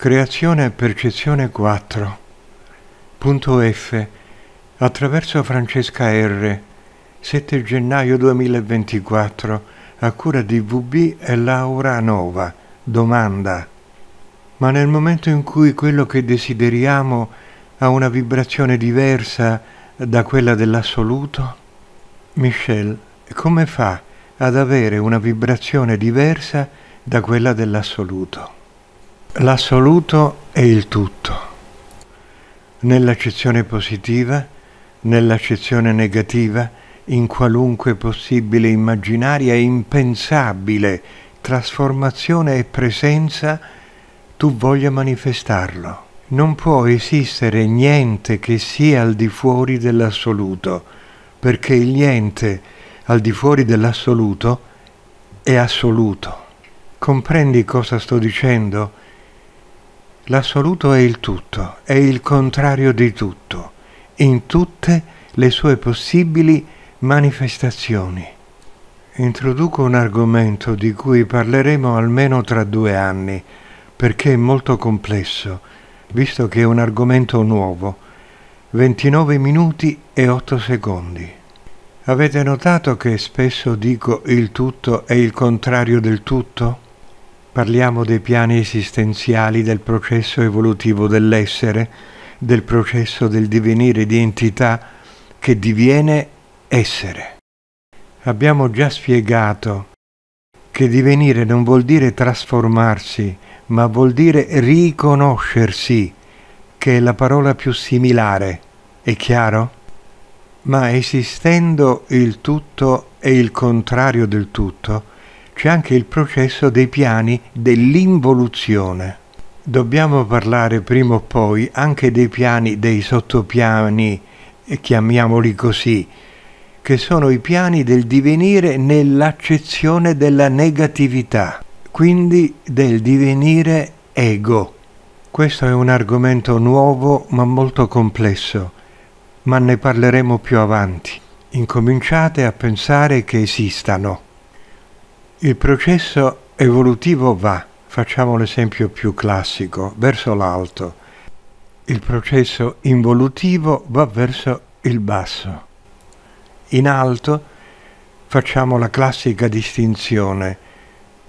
Creazione e percezione 4. Punto F. Attraverso Francesca R. 7 gennaio 2024 a cura di VB e Laura Nova. Domanda. Ma nel momento in cui quello che desideriamo ha una vibrazione diversa da quella dell'assoluto? Michel, come fa ad avere una vibrazione diversa da quella dell'assoluto? L'assoluto è il tutto, nell'accezione positiva, nell'accezione negativa, in qualunque possibile immaginaria e impensabile trasformazione e presenza tu voglia manifestarlo. Non può esistere niente che sia al di fuori dell'assoluto, perché il niente al di fuori dell'assoluto è assoluto. Comprendi cosa sto dicendo? L'assoluto è il tutto, è il contrario di tutto, in tutte le sue possibili manifestazioni. Introduco un argomento di cui parleremo almeno tra due anni, perché è molto complesso, visto che è un argomento nuovo. 29 minuti e 8 secondi. Avete notato che spesso dico il tutto è il contrario del tutto? Parliamo dei piani esistenziali del processo evolutivo dell'essere, del processo del divenire di entità che diviene essere. Abbiamo già spiegato che divenire non vuol dire trasformarsi, ma vuol dire riconoscersi, che è la parola più similare. È chiaro? Ma esistendo il tutto e il contrario del tutto, c'è anche il processo dei piani dell'involuzione. Dobbiamo parlare prima o poi anche dei piani dei sottopiani, eh, chiamiamoli così, che sono i piani del divenire nell'accezione della negatività, quindi del divenire ego. Questo è un argomento nuovo ma molto complesso, ma ne parleremo più avanti. Incominciate a pensare che esistano. Il processo evolutivo va, facciamo l'esempio più classico, verso l'alto. Il processo involutivo va verso il basso. In alto facciamo la classica distinzione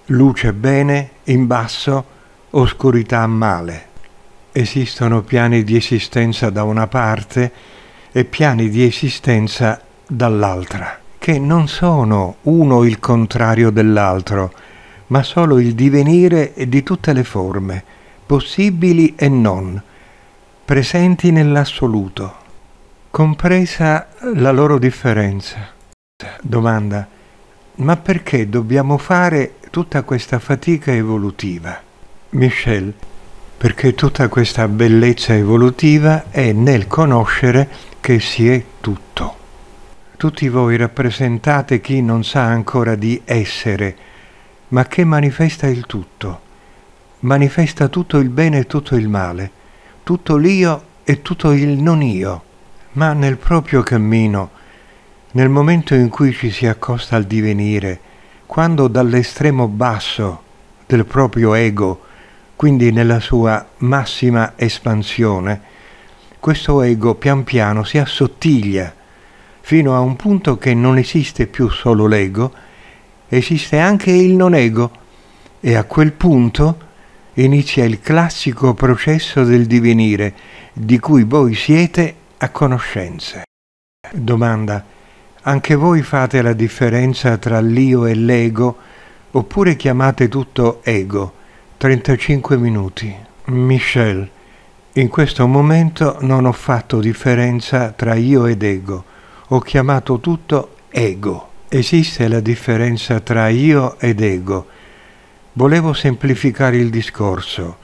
luce bene, in basso oscurità male. Esistono piani di esistenza da una parte e piani di esistenza dall'altra che non sono uno il contrario dell'altro, ma solo il divenire di tutte le forme, possibili e non, presenti nell'assoluto, compresa la loro differenza. Domanda, ma perché dobbiamo fare tutta questa fatica evolutiva? Michel, perché tutta questa bellezza evolutiva è nel conoscere che si è tutto. Tutti voi rappresentate chi non sa ancora di essere, ma che manifesta il tutto. Manifesta tutto il bene e tutto il male, tutto l'io e tutto il non io. Ma nel proprio cammino, nel momento in cui ci si accosta al divenire, quando dall'estremo basso del proprio ego, quindi nella sua massima espansione, questo ego pian piano si assottiglia fino a un punto che non esiste più solo l'ego, esiste anche il non ego e a quel punto inizia il classico processo del divenire di cui voi siete a conoscenza. Domanda. Anche voi fate la differenza tra l'io e l'ego oppure chiamate tutto ego? 35 minuti. Michel, in questo momento non ho fatto differenza tra io ed ego ho chiamato tutto ego. Esiste la differenza tra io ed ego. Volevo semplificare il discorso,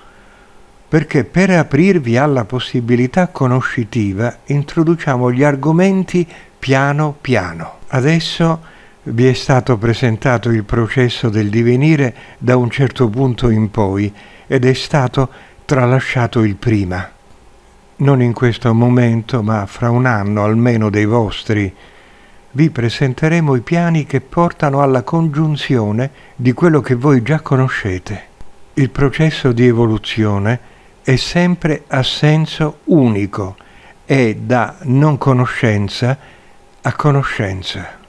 perché per aprirvi alla possibilità conoscitiva introduciamo gli argomenti piano piano. Adesso vi è stato presentato il processo del divenire da un certo punto in poi ed è stato tralasciato il prima non in questo momento, ma fra un anno almeno dei vostri, vi presenteremo i piani che portano alla congiunzione di quello che voi già conoscete. Il processo di evoluzione è sempre a senso unico e da non conoscenza a conoscenza.